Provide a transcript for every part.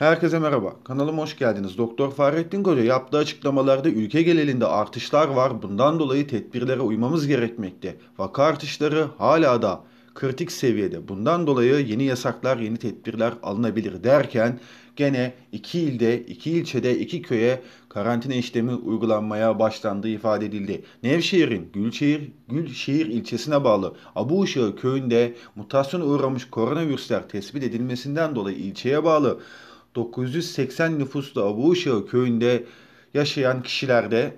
Herkese merhaba. Kanalıma hoş geldiniz. Doktor Fahrettin Koca yaptığı açıklamalarda ülke genelinde artışlar var. Bundan dolayı tedbirlere uymamız gerekmekte. Vaka artışları hala da kritik seviyede. Bundan dolayı yeni yasaklar, yeni tedbirler alınabilir derken gene iki ilde, iki ilçede, iki köye karantina işlemi uygulanmaya başlandığı ifade edildi. Nevşehir'in Gülşehir, Gülşehir ilçesine bağlı Abu Işığı köyünde mutasyon uğramış koronavirüsler tespit edilmesinden dolayı ilçeye bağlı 980 nüfuslu Avuuşağı köyünde yaşayan kişilerde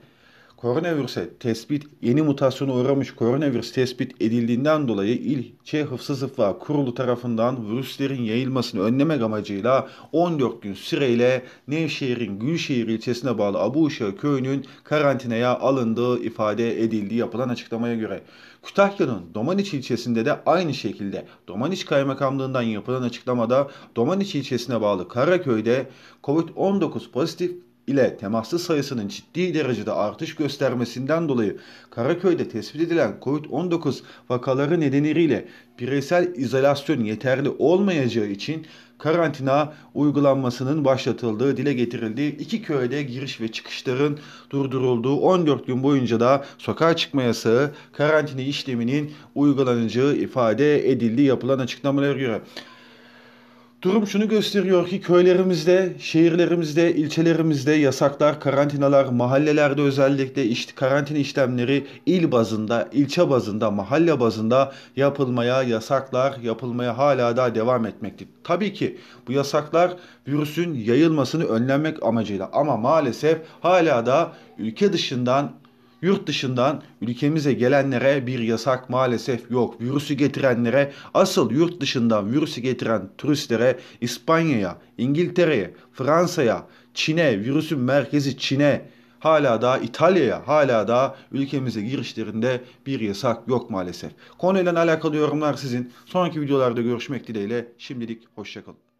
koronavirüse tespit yeni mutasyona uğramış koronavirüs tespit edildiğinden dolayı ilçe hıfzı sıfva kurulu tarafından virüslerin yayılmasını önlemek amacıyla 14 gün süreyle Nevşehir'in Gülşehir ilçesine bağlı Abuşa köyünün karantinaya alındığı ifade edildiği yapılan açıklamaya göre. Kütahya'nın Domaniç ilçesinde de aynı şekilde Domaniç Kaymakamlığından yapılan açıklamada Domaniç ilçesine bağlı Karaköy'de COVID-19 pozitif ile temaslı sayısının ciddi derecede artış göstermesinden dolayı Karaköy'de tespit edilen COVID-19 vakaları nedeniyle bireysel izolasyon yeterli olmayacağı için karantina uygulanmasının başlatıldığı, dile getirildiği iki köyde giriş ve çıkışların durdurulduğu 14 gün boyunca da sokağa çıkma yasağı karantina işleminin uygulanacağı ifade edildi yapılan açıklamalara göre. Durum şunu gösteriyor ki köylerimizde, şehirlerimizde, ilçelerimizde yasaklar, karantinalar, mahallelerde özellikle işte karantina işlemleri il bazında, ilçe bazında, mahalle bazında yapılmaya, yasaklar yapılmaya hala daha devam etmekte. Tabii ki bu yasaklar virüsün yayılmasını önlemek amacıyla ama maalesef hala da ülke dışından Yurt dışından ülkemize gelenlere bir yasak maalesef yok. Virüsü getirenlere, asıl yurt dışından virüsü getiren turistlere İspanya'ya, İngiltere'ye, Fransa'ya, Çin'e, virüsün merkezi Çin'e, hala da İtalya'ya, hala da ülkemize girişlerinde bir yasak yok maalesef. Konuyla alakalı yorumlar sizin. Sonraki videolarda görüşmek dileğiyle şimdilik hoşçakalın.